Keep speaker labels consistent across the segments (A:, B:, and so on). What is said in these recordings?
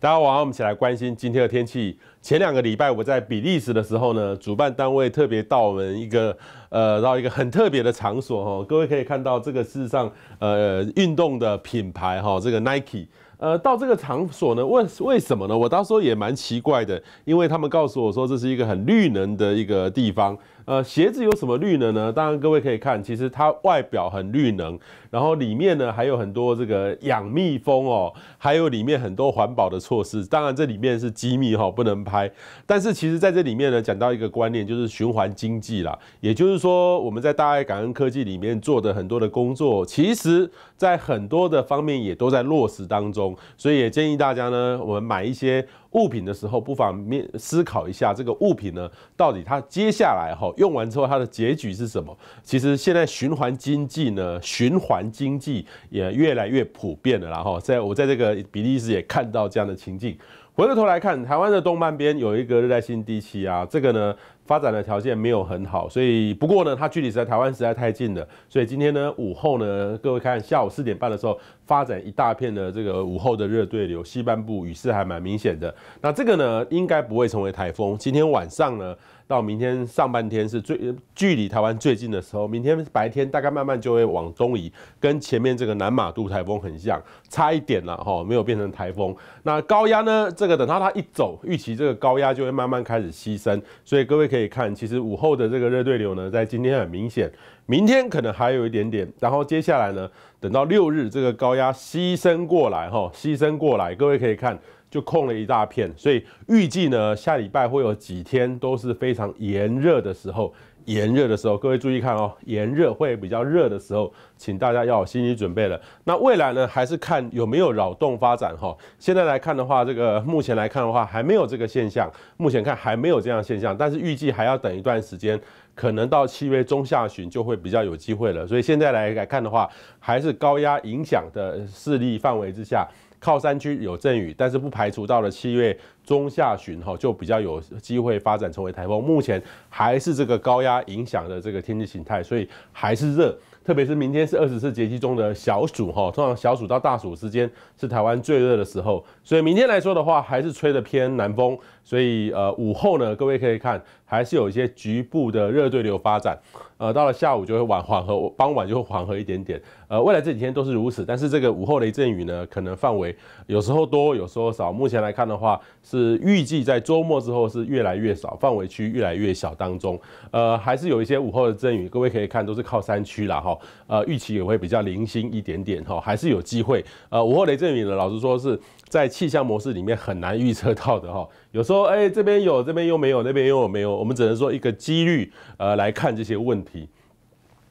A: 大家晚上，我们一起来关心今天的天气。前两个礼拜我在比利时的时候呢，主办单位特别到我们一个呃，到一个很特别的场所哈。各位可以看到，这个事实上呃，运动的品牌哈，这个 Nike，呃，到这个场所呢，为为什么呢？我当时也蛮奇怪的，因为他们告诉我说这是一个很绿能的一个地方。呃，鞋子有什么绿能呢？当然，各位可以看，其实它外表很绿能，然后里面呢还有很多这个养蜜蜂哦，还有里面很多环保的措施。当然，这里面是机密哈，不能拍。但是，其实在这里面呢，讲到一个观念，就是循环经济啦。也就是说，我们在大爱感恩科技里面做的很多的工作，其实在很多的方面也都在落实当中。所以，也建议大家呢，我们买一些。物品的时候，不妨面思考一下，这个物品呢，到底它接下来哈用完之后它的结局是什么？其实现在循环经济呢，循环经济也越来越普遍了，然后在我在这个比利时也看到这样的情境。回过头来看，台湾的东半边有一个热带性低气压，这个呢发展的条件没有很好，所以不过呢它距离在台湾实在太近了，所以今天呢午后呢各位看下午四点半的时候发展一大片的这个午后的热对流，西半部雨势还蛮明显的，那这个呢应该不会成为台风，今天晚上呢。到明天上半天是最距离台湾最近的时候，明天白天大概慢慢就会往东移，跟前面这个南马度台风很像，差一点了哈，没有变成台风。那高压呢？这个等到它一走，预期这个高压就会慢慢开始牺牲。所以各位可以看，其实午后的这个热对流呢，在今天很明显，明天可能还有一点点。然后接下来呢，等到六日这个高压牺牲过来哈，牺牲过来，各位可以看。就空了一大片，所以预计呢，下礼拜会有几天都是非常炎热的时候。炎热的时候，各位注意看哦，炎热会比较热的时候，请大家要有心理准备了。那未来呢，还是看有没有扰动发展哈。现在来看的话，这个目前来看的话，还没有这个现象，目前看还没有这样现象，但是预计还要等一段时间，可能到七月中下旬就会比较有机会了。所以现在来来看的话，还是高压影响的势力范围之下。靠山区有阵雨，但是不排除到了七月中下旬哈，就比较有机会发展成为台风。目前还是这个高压影响的这个天气形态，所以还是热，特别是明天是二十四节气中的小暑哈，通常小暑到大暑之间是台湾最热的时候，所以明天来说的话，还是吹的偏南风。所以，呃，午后呢，各位可以看，还是有一些局部的热对流发展，呃，到了下午就会缓缓和，傍晚就会缓和一点点，呃，未来这几天都是如此。但是这个午后雷阵雨呢，可能范围有时候多，有时候少。目前来看的话，是预计在周末之后是越来越少，范围区越来越小当中，呃，还是有一些午后的阵雨，各位可以看都是靠山区啦哈，呃，预期也会比较零星一点点哈，还是有机会。呃，午后雷阵雨呢，老实说是在气象模式里面很难预测到的哈，有时候。哎，这边有，这边又没有，那边又没有？我们只能说一个几率，呃，来看这些问题。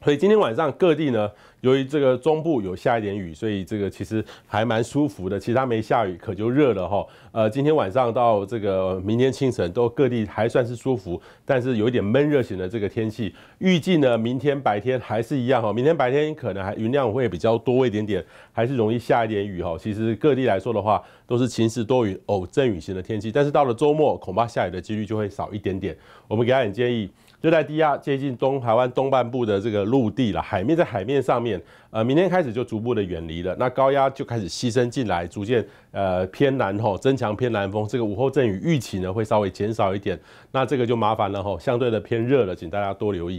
A: 所以今天晚上各地呢，由于这个中部有下一点雨，所以这个其实还蛮舒服的。其他没下雨可就热了哈。呃，今天晚上到这个明天清晨，都各地还算是舒服，但是有一点闷热型的这个天气。预计呢，明天白天还是一样哈。明天白天可能还云量会比较多一点点，还是容易下一点雨哈。其实各地来说的话，都是晴时多云、偶阵雨型的天气。但是到了周末，恐怕下雨的几率就会少一点点。我们给他点建议。就在低压接近东台湾东半部的这个陆地了，海面在海面上面，呃，明天开始就逐步的远离了，那高压就开始西伸进来，逐渐呃偏南吼，增强偏南风，这个午后阵雨预期呢会稍微减少一点，那这个就麻烦了吼，相对的偏热了，请大家多留意。